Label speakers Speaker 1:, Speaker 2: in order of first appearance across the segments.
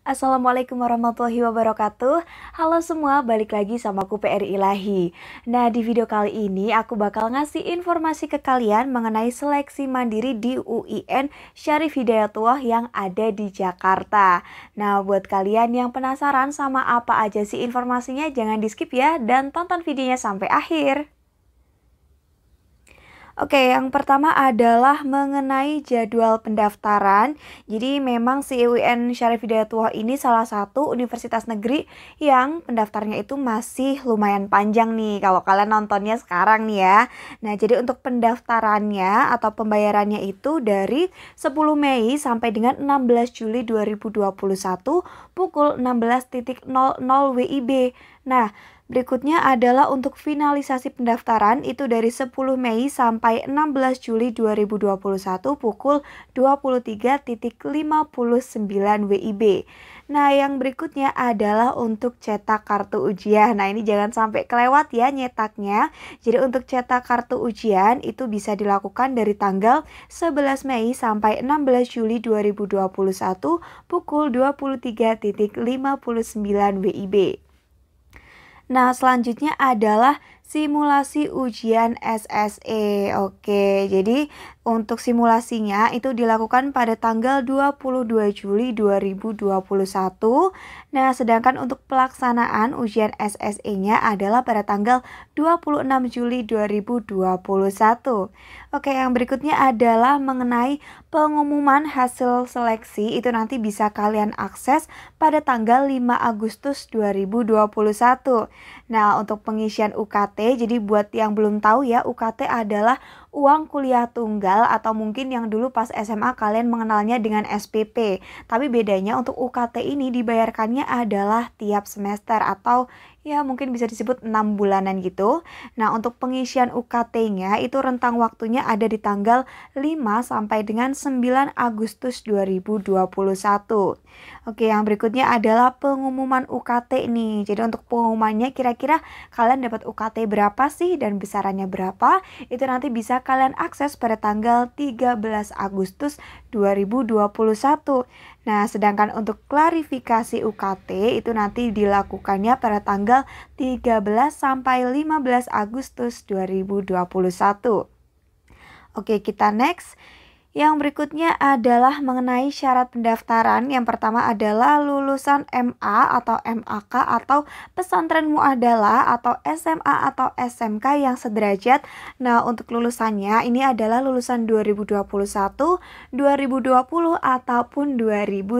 Speaker 1: Assalamualaikum warahmatullahi wabarakatuh Halo semua, balik lagi sama aku PR Ilahi Nah di video kali ini aku bakal ngasih informasi ke kalian mengenai seleksi mandiri di UIN Syarif Hidayatullah yang ada di Jakarta Nah buat kalian yang penasaran sama apa aja sih informasinya jangan di skip ya dan tonton videonya sampai akhir Oke, yang pertama adalah mengenai jadwal pendaftaran. Jadi memang si UIN Syarif Hidayatullah ini salah satu universitas negeri yang pendaftarnya itu masih lumayan panjang nih kalau kalian nontonnya sekarang nih ya. Nah, jadi untuk pendaftarannya atau pembayarannya itu dari 10 Mei sampai dengan 16 Juli 2021 pukul 16.00 WIB. Nah, Berikutnya adalah untuk finalisasi pendaftaran itu dari 10 Mei sampai 16 Juli 2021 pukul 23.59 WIB. Nah, yang berikutnya adalah untuk cetak kartu ujian. Nah, ini jangan sampai kelewat ya nyetaknya. Jadi untuk cetak kartu ujian itu bisa dilakukan dari tanggal 11 Mei sampai 16 Juli 2021 pukul 23.59 WIB. Nah, selanjutnya adalah simulasi ujian SSE. Oke, jadi untuk simulasinya itu dilakukan pada tanggal 22 Juli 2021. Nah, sedangkan untuk pelaksanaan ujian SSE-nya adalah pada tanggal 26 Juli 2021. Oke, yang berikutnya adalah mengenai pengumuman hasil seleksi. Itu nanti bisa kalian akses pada tanggal 5 Agustus 2021. Nah, untuk pengisian UKT, jadi buat yang belum tahu ya, UKT adalah uang kuliah tunggal atau mungkin yang dulu pas SMA kalian mengenalnya dengan SPP. Tapi bedanya untuk UKT ini dibayarkannya adalah tiap semester atau ya mungkin bisa disebut 6 bulanan gitu. Nah, untuk pengisian UKT-nya itu rentang waktunya ada di tanggal 5 sampai dengan 9 Agustus 2021. Oke, yang berikutnya adalah pengumuman UKT nih. Jadi untuk pengumumannya kira-kira kalian dapat UKT berapa sih dan besarannya berapa? Itu nanti bisa kalian akses pada tanggal 13 Agustus 2021. Nah, sedangkan untuk klarifikasi UKT itu nanti dilakukannya pada tanggal 13 sampai 15 Agustus 2021. Oke, kita next. Yang berikutnya adalah mengenai syarat pendaftaran. Yang pertama adalah lulusan MA atau MAK atau pesantren muadalah atau SMA atau SMK yang sederajat. Nah, untuk lulusannya ini adalah lulusan 2021, 2020 ataupun 2019.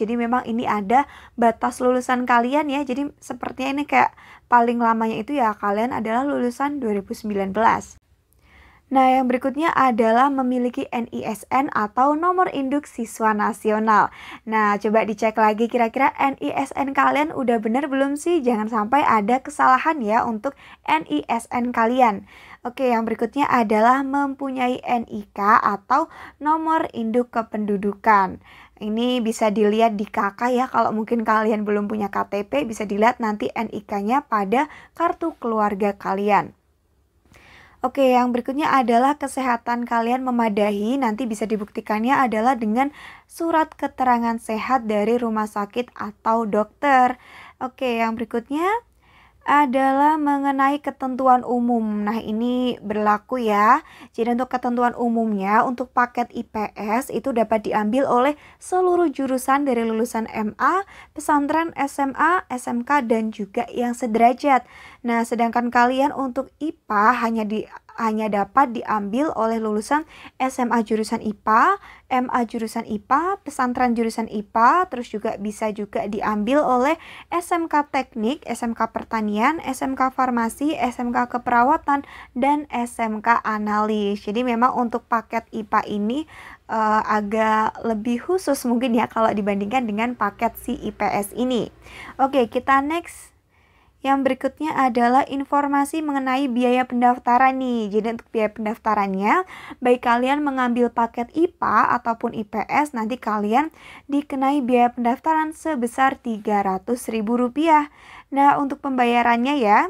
Speaker 1: Jadi memang ini ada batas lulusan kalian ya. Jadi sepertinya ini kayak paling lamanya itu ya kalian adalah lulusan 2019. Nah, yang berikutnya adalah memiliki NISN atau nomor induk siswa nasional. Nah, coba dicek lagi kira-kira NISN kalian udah bener belum sih? Jangan sampai ada kesalahan ya untuk NISN kalian. Oke, yang berikutnya adalah mempunyai NIK atau nomor induk kependudukan. Ini bisa dilihat di KK ya, kalau mungkin kalian belum punya KTP bisa dilihat nanti NIK-nya pada kartu keluarga kalian. Oke, yang berikutnya adalah kesehatan kalian memadahi. Nanti bisa dibuktikannya adalah dengan surat keterangan sehat dari rumah sakit atau dokter. Oke, yang berikutnya adalah mengenai ketentuan umum. Nah, ini berlaku ya. Jadi untuk ketentuan umumnya untuk paket IPS itu dapat diambil oleh seluruh jurusan dari lulusan MA, pesantren SMA, SMK dan juga yang sederajat. Nah, sedangkan kalian untuk IPA hanya di hanya dapat diambil oleh lulusan SMA jurusan IPA, MA jurusan IPA, pesantren jurusan IPA, terus juga bisa juga diambil oleh SMK Teknik, SMK Pertanian, SMK Farmasi, SMK Keperawatan, dan SMK Analis. Jadi memang untuk paket IPA ini uh, agak lebih khusus mungkin ya kalau dibandingkan dengan paket si IPS ini. Oke, kita next yang berikutnya adalah informasi mengenai biaya pendaftaran nih. Jadi untuk biaya pendaftarannya, baik kalian mengambil paket IPA ataupun IPS, nanti kalian dikenai biaya pendaftaran sebesar Rp300.000. Nah, untuk pembayarannya ya,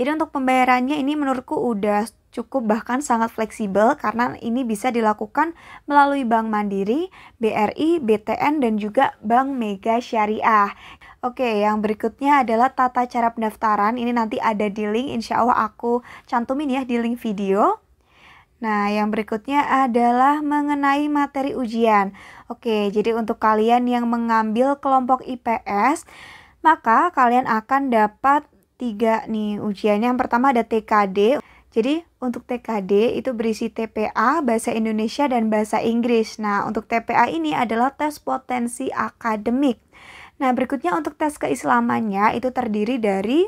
Speaker 1: jadi untuk pembayarannya ini menurutku udah cukup bahkan sangat fleksibel karena ini bisa dilakukan melalui Bank Mandiri, BRI, BTN dan juga Bank Mega Syariah. Oke, yang berikutnya adalah tata cara pendaftaran. Ini nanti ada di link, insya Allah aku cantumin ya di link video. Nah, yang berikutnya adalah mengenai materi ujian. Oke, jadi untuk kalian yang mengambil kelompok IPS, maka kalian akan dapat tiga nih ujiannya. Yang pertama ada TKD, jadi untuk TKD itu berisi TPA, bahasa Indonesia dan bahasa Inggris. Nah, untuk TPA ini adalah tes potensi akademik. Nah, berikutnya untuk tes keislamannya itu terdiri dari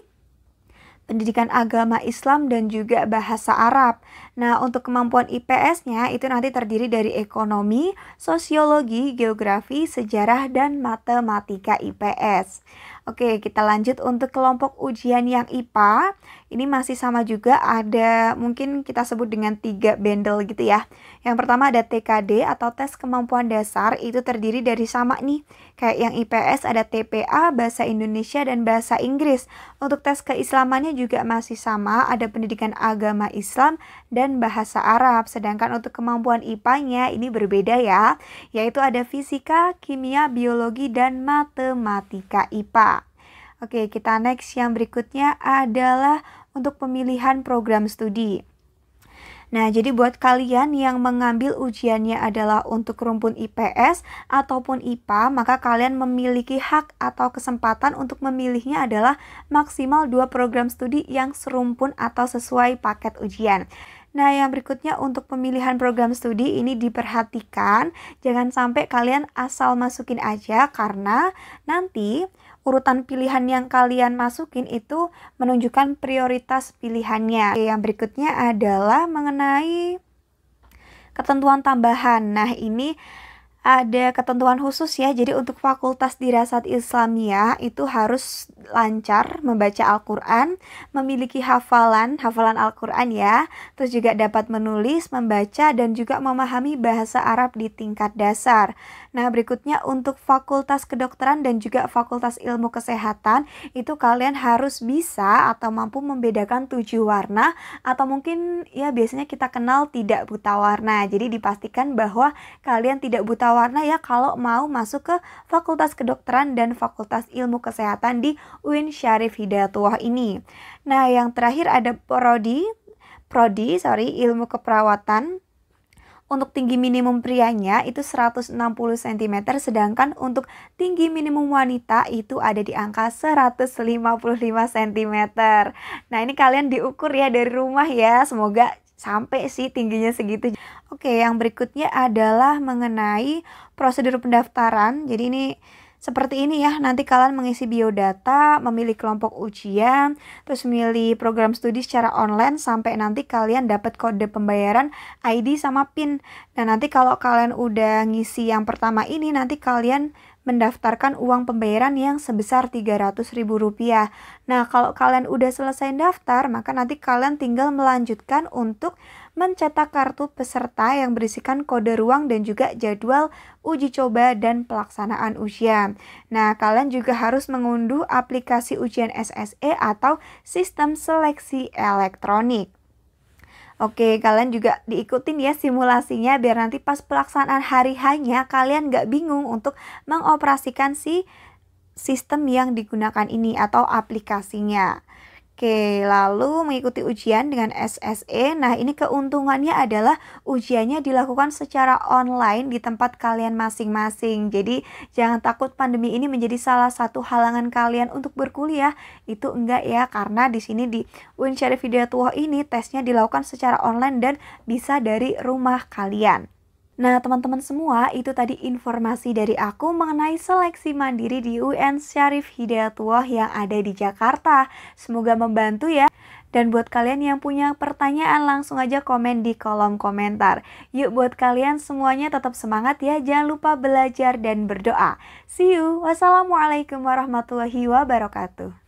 Speaker 1: pendidikan agama Islam dan juga bahasa Arab. Nah, untuk kemampuan IPS-nya itu nanti terdiri dari ekonomi, sosiologi, geografi, sejarah, dan matematika IPS. Oke, kita lanjut untuk kelompok ujian yang IPA. Ini masih sama juga ada mungkin kita sebut dengan tiga bandel gitu ya. Yang pertama ada TKD atau tes kemampuan dasar itu terdiri dari sama nih. Kayak yang IPS ada TPA, Bahasa Indonesia dan Bahasa Inggris. Untuk tes keislamannya juga masih sama, ada pendidikan agama Islam dan bahasa Arab. Sedangkan untuk kemampuan IPA-nya ini berbeda ya, yaitu ada fisika, kimia, biologi dan matematika IPA. Oke, kita next yang berikutnya adalah untuk pemilihan program studi. Nah, jadi buat kalian yang mengambil ujiannya adalah untuk rumpun IPS ataupun IPA, maka kalian memiliki hak atau kesempatan untuk memilihnya adalah maksimal dua program studi yang serumpun atau sesuai paket ujian. Nah, yang berikutnya untuk pemilihan program studi ini diperhatikan, jangan sampai kalian asal masukin aja karena nanti urutan pilihan yang kalian masukin itu menunjukkan prioritas pilihannya. Yang berikutnya adalah mengenai ketentuan tambahan. Nah, ini ada ketentuan khusus ya. Jadi untuk Fakultas Dirasat Islamia itu harus lancar membaca Al-Qur'an, memiliki hafalan, hafalan Al-Qur'an ya, terus juga dapat menulis, membaca dan juga memahami bahasa Arab di tingkat dasar. Nah, berikutnya untuk Fakultas Kedokteran dan juga Fakultas Ilmu Kesehatan itu kalian harus bisa atau mampu membedakan tujuh warna atau mungkin ya biasanya kita kenal tidak buta warna. Jadi dipastikan bahwa kalian tidak buta warna ya kalau mau masuk ke Fakultas Kedokteran dan Fakultas Ilmu Kesehatan di UIN Syarif Hidayatullah ini. Nah, yang terakhir ada prodi prodi sorry ilmu keperawatan untuk tinggi minimum prianya itu 160 cm sedangkan untuk tinggi minimum wanita itu ada di angka 155 cm. Nah, ini kalian diukur ya dari rumah ya. Semoga sampai sih tingginya segitu. Oke, yang berikutnya adalah mengenai prosedur pendaftaran. Jadi ini seperti ini ya, nanti kalian mengisi biodata, memilih kelompok ujian, terus memilih program studi secara online sampai nanti kalian dapat kode pembayaran ID sama PIN. Dan nah, nanti kalau kalian udah ngisi yang pertama ini, nanti kalian mendaftarkan uang pembayaran yang sebesar Rp300.000. Nah, kalau kalian udah selesai daftar, maka nanti kalian tinggal melanjutkan untuk mencetak kartu peserta yang berisikan kode ruang dan juga jadwal uji coba dan pelaksanaan ujian. Nah, kalian juga harus mengunduh aplikasi ujian SSE atau sistem seleksi elektronik. Oke, kalian juga diikutin ya simulasinya biar nanti pas pelaksanaan hari hanya kalian nggak bingung untuk mengoperasikan si sistem yang digunakan ini atau aplikasinya. Oke, lalu mengikuti ujian dengan SSE. Nah, ini keuntungannya adalah ujiannya dilakukan secara online di tempat kalian masing-masing. Jadi, jangan takut pandemi ini menjadi salah satu halangan kalian untuk berkuliah. Itu enggak ya, karena di sini di Uin Video Hidayatullah ini tesnya dilakukan secara online dan bisa dari rumah kalian. Nah, teman-teman semua, itu tadi informasi dari aku mengenai seleksi mandiri di UN Syarif Hidayatullah yang ada di Jakarta. Semoga membantu ya. Dan buat kalian yang punya pertanyaan langsung aja komen di kolom komentar. Yuk buat kalian semuanya tetap semangat ya, jangan lupa belajar dan berdoa. See you, wassalamualaikum warahmatullahi wabarakatuh.